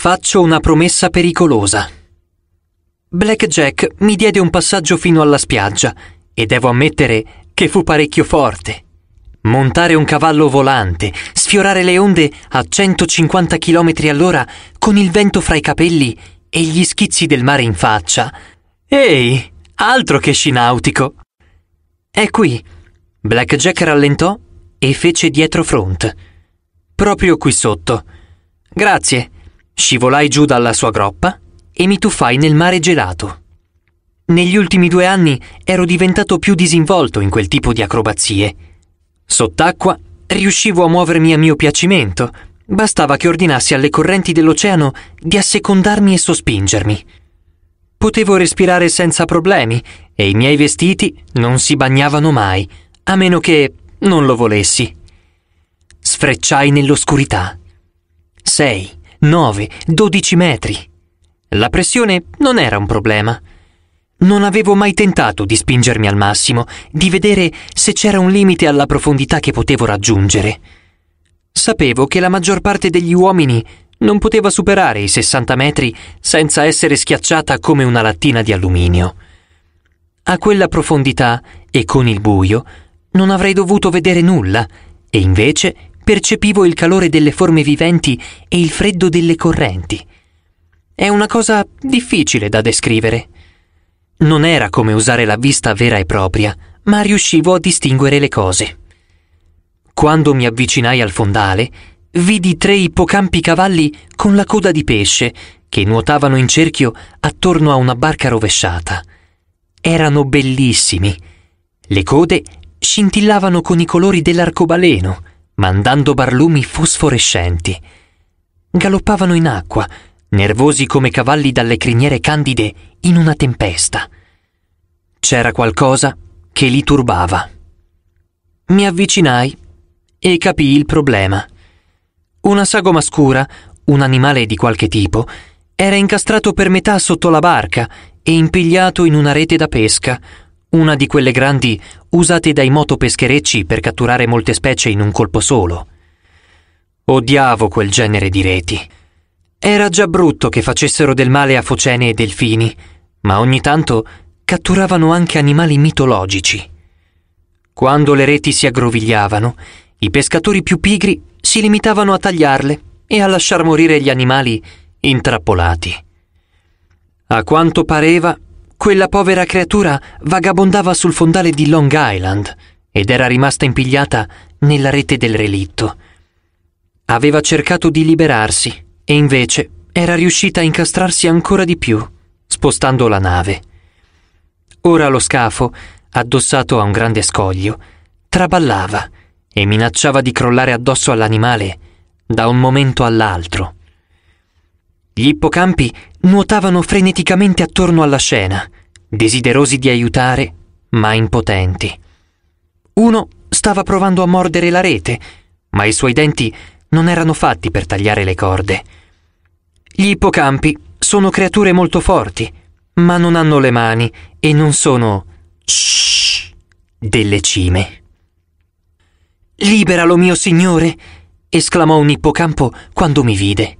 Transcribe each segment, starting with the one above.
Faccio una promessa pericolosa. Black Jack mi diede un passaggio fino alla spiaggia e devo ammettere che fu parecchio forte. Montare un cavallo volante, sfiorare le onde a 150 km all'ora con il vento fra i capelli e gli schizzi del mare in faccia. Ehi, altro che sci nautico! È qui. Black Jack rallentò e fece dietro front. Proprio qui sotto. Grazie. Scivolai giù dalla sua groppa e mi tuffai nel mare gelato. Negli ultimi due anni ero diventato più disinvolto in quel tipo di acrobazie. Sott'acqua riuscivo a muovermi a mio piacimento, bastava che ordinassi alle correnti dell'oceano di assecondarmi e sospingermi. Potevo respirare senza problemi e i miei vestiti non si bagnavano mai, a meno che non lo volessi. Sfrecciai nell'oscurità. 6. 9, 12 metri. La pressione non era un problema. Non avevo mai tentato di spingermi al massimo, di vedere se c'era un limite alla profondità che potevo raggiungere. Sapevo che la maggior parte degli uomini non poteva superare i 60 metri senza essere schiacciata come una lattina di alluminio. A quella profondità e con il buio non avrei dovuto vedere nulla, e invece percepivo il calore delle forme viventi e il freddo delle correnti. È una cosa difficile da descrivere. Non era come usare la vista vera e propria, ma riuscivo a distinguere le cose. Quando mi avvicinai al fondale, vidi tre ippocampi cavalli con la coda di pesce che nuotavano in cerchio attorno a una barca rovesciata. Erano bellissimi. Le code scintillavano con i colori dell'arcobaleno mandando barlumi fosforescenti. Galoppavano in acqua, nervosi come cavalli dalle criniere candide in una tempesta. C'era qualcosa che li turbava. Mi avvicinai e capii il problema. Una sagoma scura, un animale di qualche tipo, era incastrato per metà sotto la barca e impigliato in una rete da pesca, una di quelle grandi usate dai motopescherecci per catturare molte specie in un colpo solo. Odiavo quel genere di reti. Era già brutto che facessero del male a focene e delfini, ma ogni tanto catturavano anche animali mitologici. Quando le reti si aggrovigliavano, i pescatori più pigri si limitavano a tagliarle e a lasciar morire gli animali intrappolati. A quanto pareva, quella povera creatura vagabondava sul fondale di Long Island ed era rimasta impigliata nella rete del relitto. Aveva cercato di liberarsi e invece era riuscita a incastrarsi ancora di più, spostando la nave. Ora lo scafo, addossato a un grande scoglio, traballava e minacciava di crollare addosso all'animale da un momento all'altro. Gli ippocampi nuotavano freneticamente attorno alla scena, desiderosi di aiutare, ma impotenti. Uno stava provando a mordere la rete, ma i suoi denti non erano fatti per tagliare le corde. Gli ippocampi sono creature molto forti, ma non hanno le mani e non sono... Shh, delle cime. Liberalo mio signore! esclamò un ippocampo quando mi vide.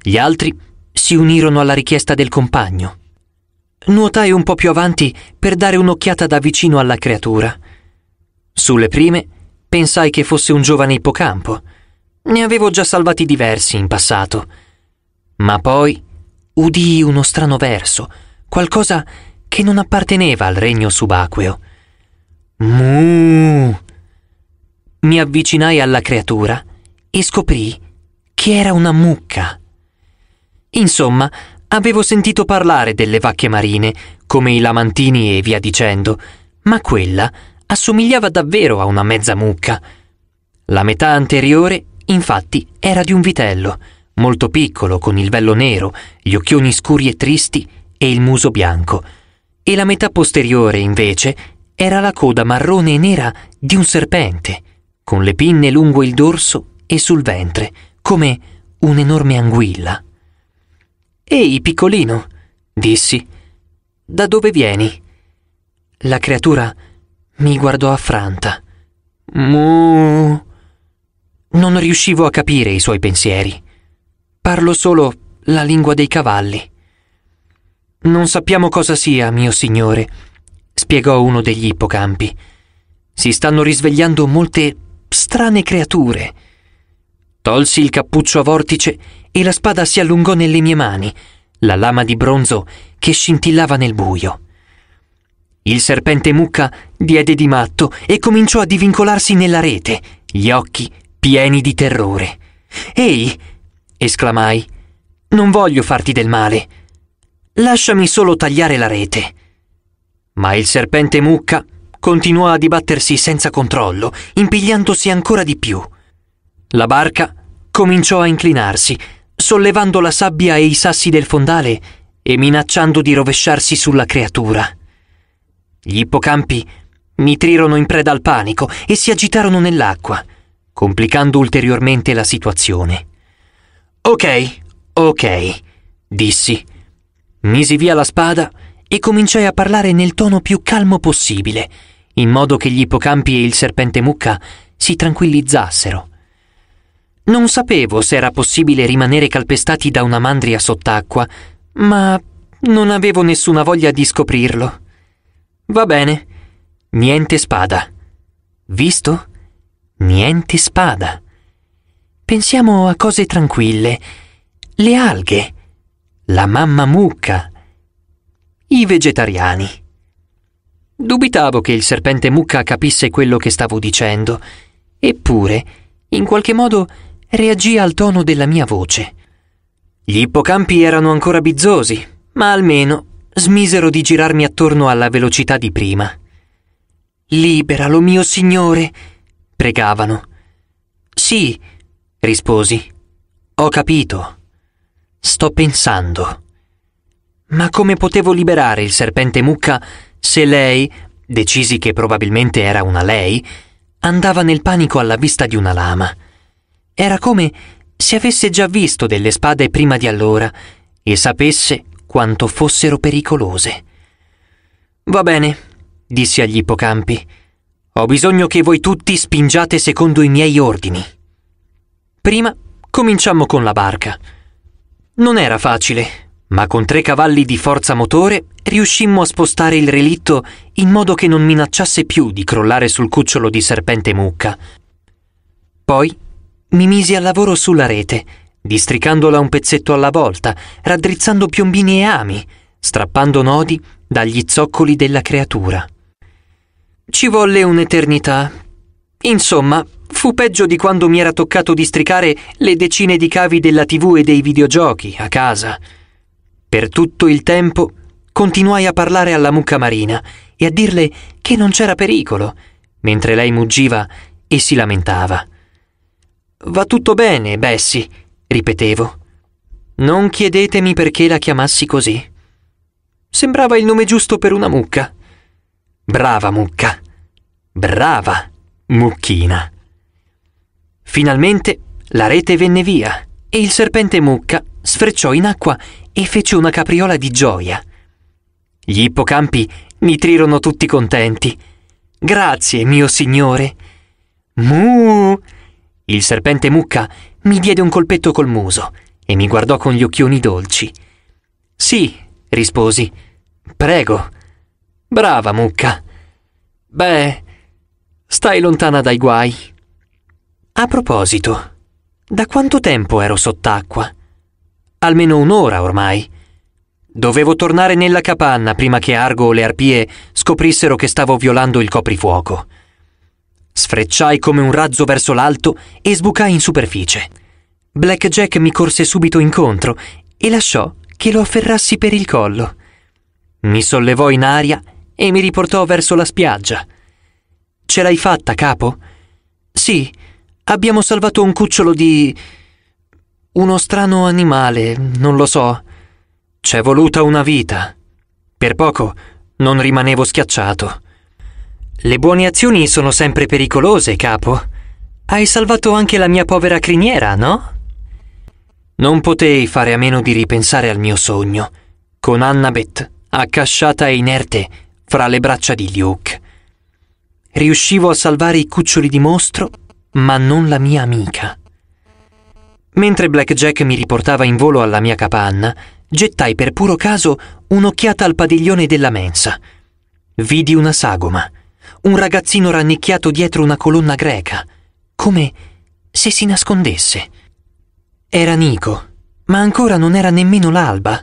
Gli altri si unirono alla richiesta del compagno. Nuotai un po' più avanti per dare un'occhiata da vicino alla creatura. Sulle prime pensai che fosse un giovane ippocampo. Ne avevo già salvati diversi in passato. Ma poi udii uno strano verso, qualcosa che non apparteneva al regno subacqueo. Mu! Mi avvicinai alla creatura e scoprì che era una mucca. Insomma, avevo sentito parlare delle vacche marine, come i lamantini e via dicendo, ma quella assomigliava davvero a una mezza mucca. La metà anteriore, infatti, era di un vitello, molto piccolo, con il vello nero, gli occhioni scuri e tristi e il muso bianco, e la metà posteriore, invece, era la coda marrone e nera di un serpente, con le pinne lungo il dorso e sul ventre, come un'enorme anguilla. Ehi, piccolino, dissi, da dove vieni? La creatura mi guardò affranta. Mu. Non riuscivo a capire i suoi pensieri. Parlo solo la lingua dei cavalli. Non sappiamo cosa sia, mio signore, spiegò uno degli ippocampi. Si stanno risvegliando molte strane creature. Tolsi il cappuccio a vortice e la spada si allungò nelle mie mani, la lama di bronzo che scintillava nel buio. Il serpente mucca diede di matto e cominciò a divincolarsi nella rete, gli occhi pieni di terrore. Ehi! esclamai, non voglio farti del male. Lasciami solo tagliare la rete. Ma il serpente mucca continuò a dibattersi senza controllo, impigliandosi ancora di più. La barca cominciò a inclinarsi, sollevando la sabbia e i sassi del fondale e minacciando di rovesciarsi sulla creatura. Gli ippocampi nitrirono in preda al panico e si agitarono nell'acqua, complicando ulteriormente la situazione. Ok, ok, dissi. Misi via la spada e cominciai a parlare nel tono più calmo possibile, in modo che gli ippocampi e il serpente mucca si tranquillizzassero. Non sapevo se era possibile rimanere calpestati da una mandria sott'acqua, ma non avevo nessuna voglia di scoprirlo. Va bene, niente spada. Visto? Niente spada. Pensiamo a cose tranquille. Le alghe, la mamma mucca, i vegetariani. Dubitavo che il serpente mucca capisse quello che stavo dicendo, eppure, in qualche modo, reagì al tono della mia voce. Gli ippocampi erano ancora bizzosi, ma almeno smisero di girarmi attorno alla velocità di prima. Liberalo, mio signore, pregavano. Sì, risposi. Ho capito. Sto pensando. Ma come potevo liberare il serpente mucca se lei, decisi che probabilmente era una lei, andava nel panico alla vista di una lama? Era come se avesse già visto delle spade prima di allora e sapesse quanto fossero pericolose. Va bene, disse agli ippocampi. Ho bisogno che voi tutti spingiate secondo i miei ordini. Prima cominciammo con la barca. Non era facile, ma con tre cavalli di forza motore riuscimmo a spostare il relitto in modo che non minacciasse più di crollare sul cucciolo di serpente mucca. Poi mi misi al lavoro sulla rete, districandola un pezzetto alla volta, raddrizzando piombini e ami, strappando nodi dagli zoccoli della creatura. Ci volle un'eternità. Insomma, fu peggio di quando mi era toccato districare le decine di cavi della TV e dei videogiochi a casa. Per tutto il tempo continuai a parlare alla mucca marina e a dirle che non c'era pericolo, mentre lei muggiva e si lamentava. Va tutto bene, Bessie, ripetevo. Non chiedetemi perché la chiamassi così. Sembrava il nome giusto per una mucca. Brava mucca. Brava mucchina. Finalmente la rete venne via e il serpente mucca sfrecciò in acqua e fece una capriola di gioia. Gli ippocampi nitrirono tutti contenti. Grazie, mio signore. Mu! Il serpente mucca mi diede un colpetto col muso e mi guardò con gli occhioni dolci. Sì, risposi. Prego. Brava mucca. Beh, stai lontana dai guai. A proposito, da quanto tempo ero sott'acqua? Almeno un'ora ormai. Dovevo tornare nella capanna prima che Argo o le arpie scoprissero che stavo violando il coprifuoco. Sfrecciai come un razzo verso l'alto e sbucai in superficie. Blackjack mi corse subito incontro e lasciò che lo afferrassi per il collo. Mi sollevò in aria e mi riportò verso la spiaggia. Ce l'hai fatta, capo? Sì, abbiamo salvato un cucciolo di... uno strano animale, non lo so. C'è voluta una vita. Per poco non rimanevo schiacciato. Le buone azioni sono sempre pericolose, capo. Hai salvato anche la mia povera criniera, no? Non potei fare a meno di ripensare al mio sogno, con Annabeth accasciata e inerte fra le braccia di Luke. Riuscivo a salvare i cuccioli di mostro, ma non la mia amica. Mentre Blackjack mi riportava in volo alla mia capanna, gettai per puro caso un'occhiata al padiglione della mensa. Vidi una sagoma un ragazzino rannicchiato dietro una colonna greca, come se si nascondesse. Era Nico, ma ancora non era nemmeno l'alba.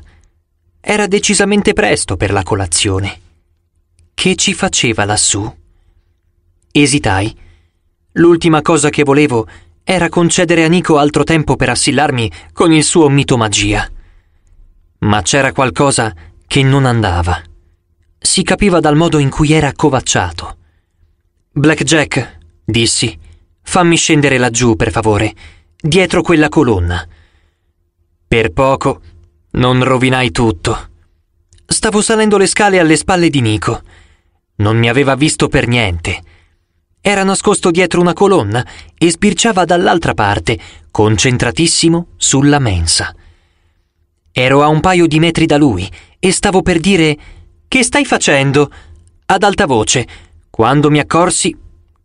Era decisamente presto per la colazione. Che ci faceva lassù? Esitai. L'ultima cosa che volevo era concedere a Nico altro tempo per assillarmi con il suo mitomagia. Ma c'era qualcosa che non andava. Si capiva dal modo in cui era accovacciato. Blackjack, dissi, fammi scendere laggiù, per favore, dietro quella colonna. Per poco non rovinai tutto. Stavo salendo le scale alle spalle di Nico. Non mi aveva visto per niente. Era nascosto dietro una colonna e sbirciava dall'altra parte, concentratissimo sulla mensa. Ero a un paio di metri da lui e stavo per dire Che stai facendo? ad alta voce, quando mi accorsi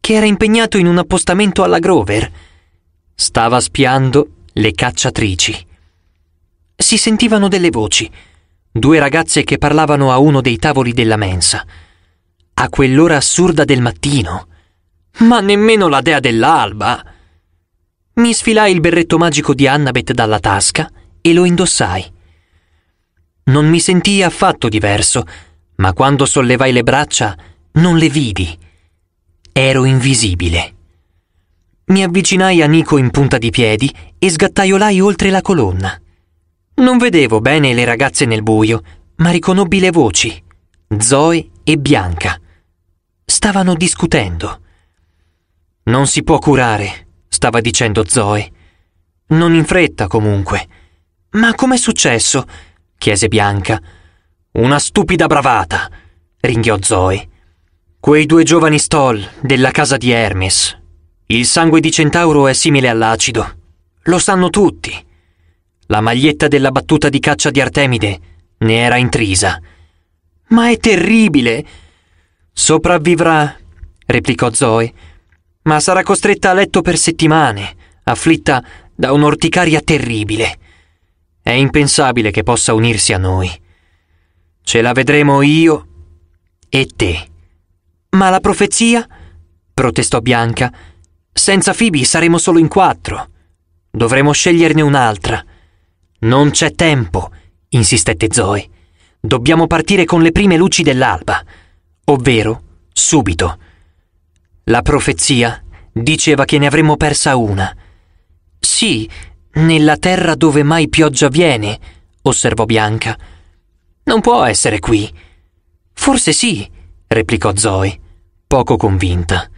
che era impegnato in un appostamento alla Grover. Stava spiando le cacciatrici. Si sentivano delle voci, due ragazze che parlavano a uno dei tavoli della mensa. A quell'ora assurda del mattino. Ma nemmeno la dea dell'alba. Mi sfilai il berretto magico di Annabeth dalla tasca e lo indossai. Non mi sentii affatto diverso, ma quando sollevai le braccia non le vidi. Ero invisibile. Mi avvicinai a Nico in punta di piedi e sgattaiolai oltre la colonna. Non vedevo bene le ragazze nel buio, ma riconobbi le voci, Zoe e Bianca. Stavano discutendo. Non si può curare, stava dicendo Zoe. Non in fretta comunque. Ma com'è successo? chiese Bianca. Una stupida bravata, ringhiò Zoe. Quei due giovani Stoll della casa di Hermes. Il sangue di Centauro è simile all'acido. Lo sanno tutti. La maglietta della battuta di caccia di Artemide ne era intrisa. Ma è terribile! Sopravvivrà, replicò Zoe, ma sarà costretta a letto per settimane, afflitta da un'orticaria terribile. È impensabile che possa unirsi a noi. Ce la vedremo io e te. Ma la profezia? protestò Bianca. Senza Fibi saremo solo in quattro. Dovremo sceglierne un'altra. Non c'è tempo, insistette Zoe. Dobbiamo partire con le prime luci dell'alba, ovvero subito. La profezia diceva che ne avremmo persa una. Sì, nella terra dove mai pioggia viene, osservò Bianca. Non può essere qui. Forse sì, replicò Zoe, poco convinta.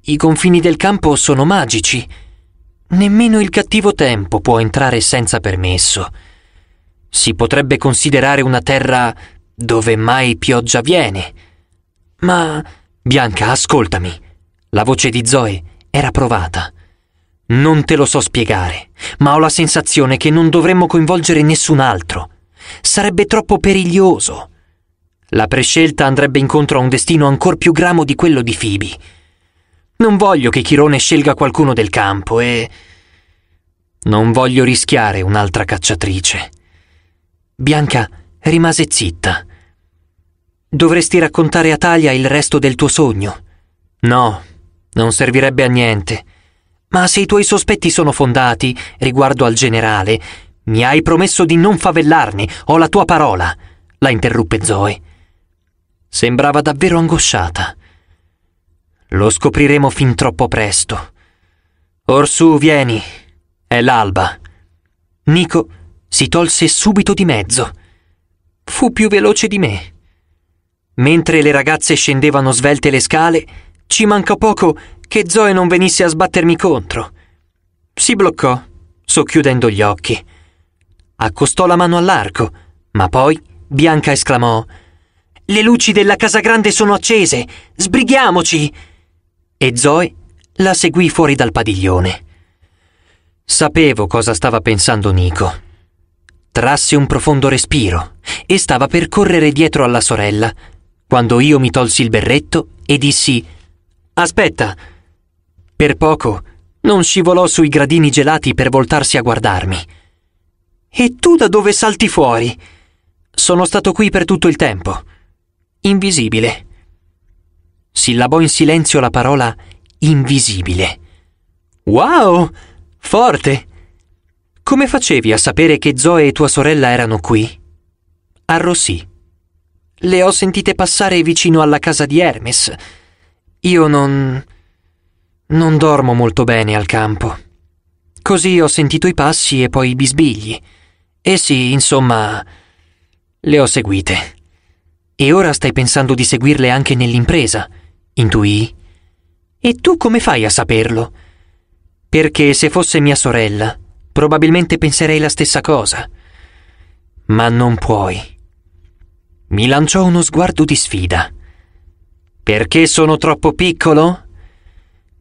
I confini del campo sono magici. Nemmeno il cattivo tempo può entrare senza permesso. Si potrebbe considerare una terra dove mai pioggia viene. Ma, Bianca, ascoltami. La voce di Zoe era provata. Non te lo so spiegare, ma ho la sensazione che non dovremmo coinvolgere nessun altro. Sarebbe troppo periglioso. La prescelta andrebbe incontro a un destino ancor più gramo di quello di Phoebe. Non voglio che Chirone scelga qualcuno del campo e... Non voglio rischiare un'altra cacciatrice. Bianca rimase zitta. Dovresti raccontare a Talia il resto del tuo sogno. No, non servirebbe a niente. Ma se i tuoi sospetti sono fondati riguardo al generale, mi hai promesso di non favellarne, ho la tua parola, la interruppe Zoe. Sembrava davvero angosciata. Lo scopriremo fin troppo presto. Orsù, vieni. È l'alba. Nico si tolse subito di mezzo. Fu più veloce di me. Mentre le ragazze scendevano svelte le scale, ci mancò poco che Zoe non venisse a sbattermi contro. Si bloccò, socchiudendo gli occhi. Accostò la mano all'arco, ma poi Bianca esclamò le luci della casa grande sono accese. Sbrighiamoci! E Zoe la seguì fuori dal padiglione. Sapevo cosa stava pensando Nico. Trasse un profondo respiro e stava per correre dietro alla sorella, quando io mi tolsi il berretto e dissi Aspetta! Per poco non scivolò sui gradini gelati per voltarsi a guardarmi. E tu da dove salti fuori? Sono stato qui per tutto il tempo invisibile. Sillabò in silenzio la parola invisibile. Wow! Forte! Come facevi a sapere che Zoe e tua sorella erano qui? Arrossì. Le ho sentite passare vicino alla casa di Hermes. Io non... non dormo molto bene al campo. Così ho sentito i passi e poi i bisbigli. E sì, insomma, le ho seguite. E ora stai pensando di seguirle anche nell'impresa, intuì. E tu come fai a saperlo? Perché se fosse mia sorella, probabilmente penserei la stessa cosa. Ma non puoi. Mi lanciò uno sguardo di sfida. Perché sono troppo piccolo?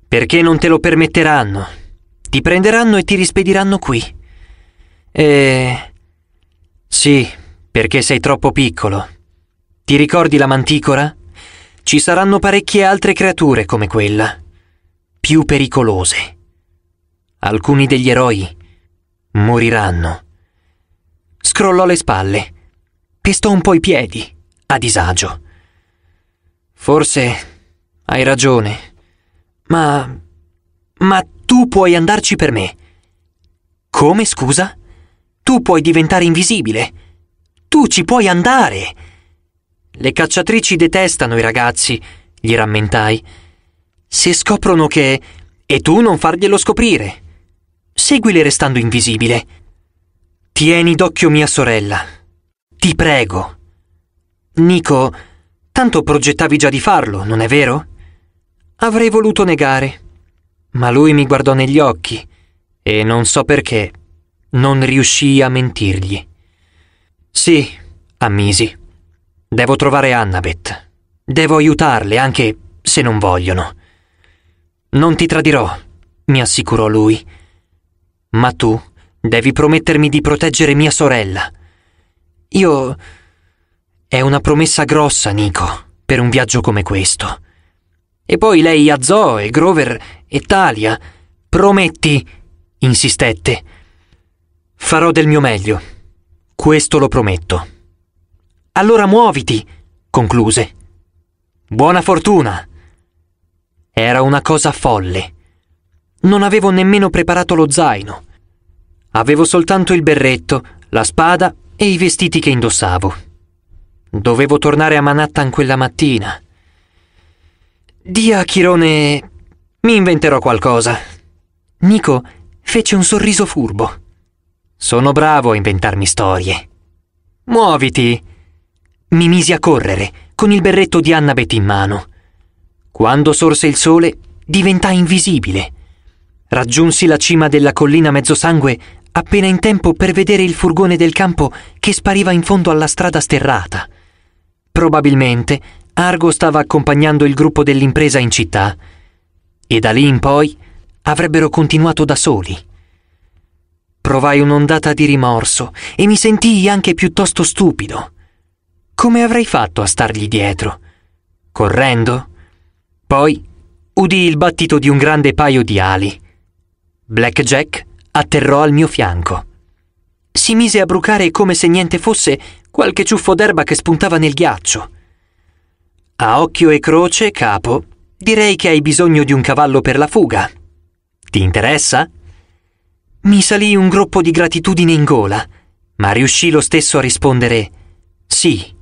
Perché non te lo permetteranno. Ti prenderanno e ti rispediranno qui. E... Eh, sì, perché sei troppo piccolo. Ti ricordi la manticora? Ci saranno parecchie altre creature come quella, più pericolose. Alcuni degli eroi moriranno. Scrollò le spalle, pestò un po' i piedi, a disagio. Forse hai ragione, ma... ma tu puoi andarci per me. Come scusa? Tu puoi diventare invisibile. Tu ci puoi andare. Le cacciatrici detestano i ragazzi, gli rammentai. Se scoprono che... e tu non farglielo scoprire. Seguile restando invisibile. Tieni d'occhio mia sorella. Ti prego. Nico, tanto progettavi già di farlo, non è vero? Avrei voluto negare, ma lui mi guardò negli occhi e non so perché non riuscii a mentirgli. Sì, ammisi. Devo trovare Annabeth. Devo aiutarle, anche se non vogliono. Non ti tradirò, mi assicurò lui. Ma tu devi promettermi di proteggere mia sorella. Io... È una promessa grossa, Nico, per un viaggio come questo. E poi lei a Zoe, Grover e Talia. Prometti, insistette. Farò del mio meglio. Questo lo prometto. Allora muoviti, concluse. Buona fortuna. Era una cosa folle. Non avevo nemmeno preparato lo zaino. Avevo soltanto il berretto, la spada e i vestiti che indossavo. Dovevo tornare a Manhattan quella mattina. Dia Chirone, mi inventerò qualcosa. Nico fece un sorriso furbo. Sono bravo a inventarmi storie. Muoviti! Mi misi a correre, con il berretto di Annabeth in mano. Quando sorse il sole, diventai invisibile. Raggiunsi la cima della collina mezzosangue appena in tempo per vedere il furgone del campo che spariva in fondo alla strada sterrata. Probabilmente Argo stava accompagnando il gruppo dell'impresa in città e da lì in poi avrebbero continuato da soli. Provai un'ondata di rimorso e mi sentii anche piuttosto stupido. Come avrei fatto a stargli dietro? Correndo? Poi udii il battito di un grande paio di ali. Black Jack atterrò al mio fianco. Si mise a brucare come se niente fosse qualche ciuffo d'erba che spuntava nel ghiaccio. A occhio e croce, capo, direi che hai bisogno di un cavallo per la fuga. Ti interessa? Mi salì un groppo di gratitudine in gola, ma riuscì lo stesso a rispondere sì.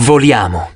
Voliamo.